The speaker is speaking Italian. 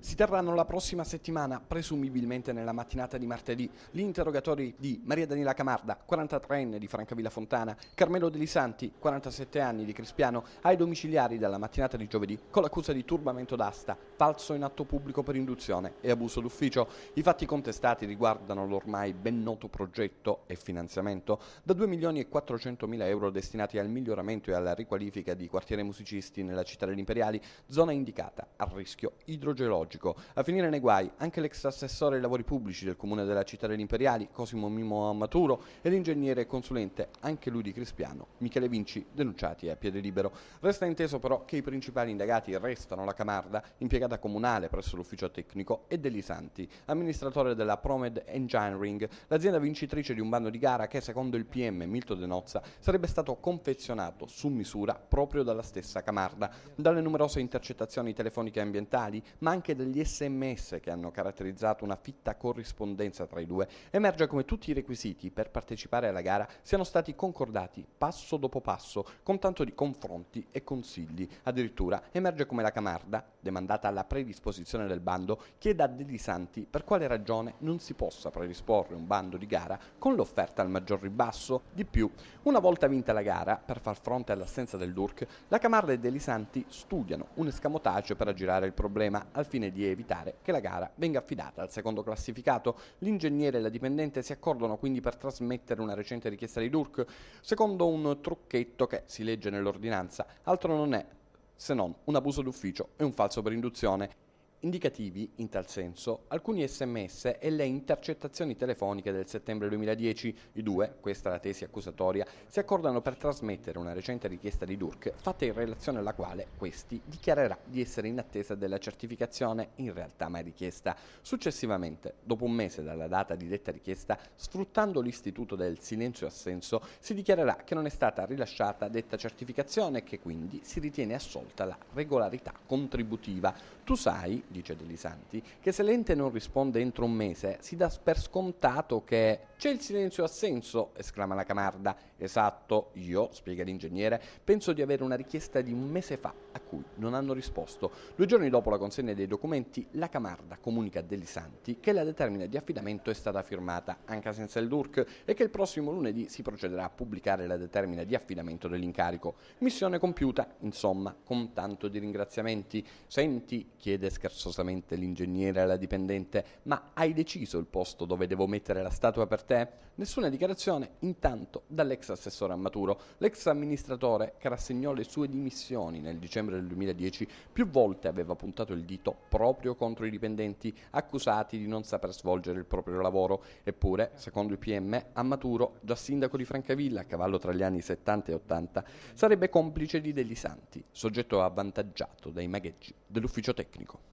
si terranno la prossima settimana, presumibilmente nella mattinata di martedì, gli interrogatori di Maria Daniela Camarda, 43enne di Francavilla Fontana, Carmelo Delisanti, 47 anni di Crispiano, ai domiciliari dalla mattinata di giovedì con l'accusa di turbamento d'asta, falso in atto pubblico per induzione e abuso d'ufficio. I fatti contestati riguardano l'ormai ben noto progetto e finanziamento da 2 milioni e 400 mila euro destinati al miglioramento e alla riqualifica di quartiere musicisti nella città dell'Imperiali, zona indicata a rischio idrogeologico ecologico. A finire nei guai anche l'ex assessore ai lavori pubblici del comune della città degli imperiali, Cosimo Mimo Amaturo, e l'ingegnere consulente, anche lui di Crispiano, Michele Vinci, denunciati a piede libero. Resta inteso però che i principali indagati restano la Camarda, impiegata comunale presso l'ufficio tecnico, e degli Santi, amministratore della Promed Engineering, l'azienda vincitrice di un bando di gara che secondo il PM Milto De Nozza sarebbe stato confezionato su misura proprio dalla stessa Camarda, dalle numerose intercettazioni telefoniche ambientali, ma anche degli sms che hanno caratterizzato una fitta corrispondenza tra i due, emerge come tutti i requisiti per partecipare alla gara siano stati concordati passo dopo passo, con tanto di confronti e consigli. Addirittura emerge come la Camarda, demandata alla predisposizione del bando, chieda a Deli Santi per quale ragione non si possa predisporre un bando di gara con l'offerta al maggior ribasso. Di più, una volta vinta la gara, per far fronte all'assenza del DURC, la Camarda e Deli Santi studiano un escamotaggio per aggirare il problema al fine di evitare che la gara venga affidata al secondo classificato. L'ingegnere e la dipendente si accordano quindi per trasmettere una recente richiesta di Durk secondo un trucchetto che si legge nell'ordinanza. Altro non è se non un abuso d'ufficio e un falso per induzione. Indicativi, in tal senso, alcuni sms e le intercettazioni telefoniche del settembre 2010. I due, questa è la tesi accusatoria, si accordano per trasmettere una recente richiesta di Durk, fatta in relazione alla quale questi dichiarerà di essere in attesa della certificazione, in realtà mai richiesta. Successivamente, dopo un mese dalla data di detta richiesta, sfruttando l'istituto del silenzio-assenso, si dichiarerà che non è stata rilasciata detta certificazione e che quindi si ritiene assolta la regolarità contributiva. Tu sai, dice Deli Santi, che se l'ente non risponde entro un mese si dà per scontato che c'è il silenzio assenso, esclama la Camarda. Esatto, io, spiega l'ingegnere, penso di avere una richiesta di un mese fa a cui non hanno risposto. Due giorni dopo la consegna dei documenti, la Camarda comunica a Deli Santi che la determina di affidamento è stata firmata, anche senza il DURC, e che il prossimo lunedì si procederà a pubblicare la determina di affidamento dell'incarico. Missione compiuta, insomma, con tanto di ringraziamenti. Senti, chiede scherzo verso l'ingegnere e la dipendente, ma hai deciso il posto dove devo mettere la statua per te? Nessuna dichiarazione intanto dall'ex assessore Ammaturo. L'ex amministratore che rassegnò le sue dimissioni nel dicembre del 2010 più volte aveva puntato il dito proprio contro i dipendenti accusati di non saper svolgere il proprio lavoro. Eppure, secondo il PM, Ammaturo, già sindaco di Francavilla a cavallo tra gli anni 70 e 80, sarebbe complice di degli santi, soggetto avvantaggiato dai magheggi dell'ufficio tecnico.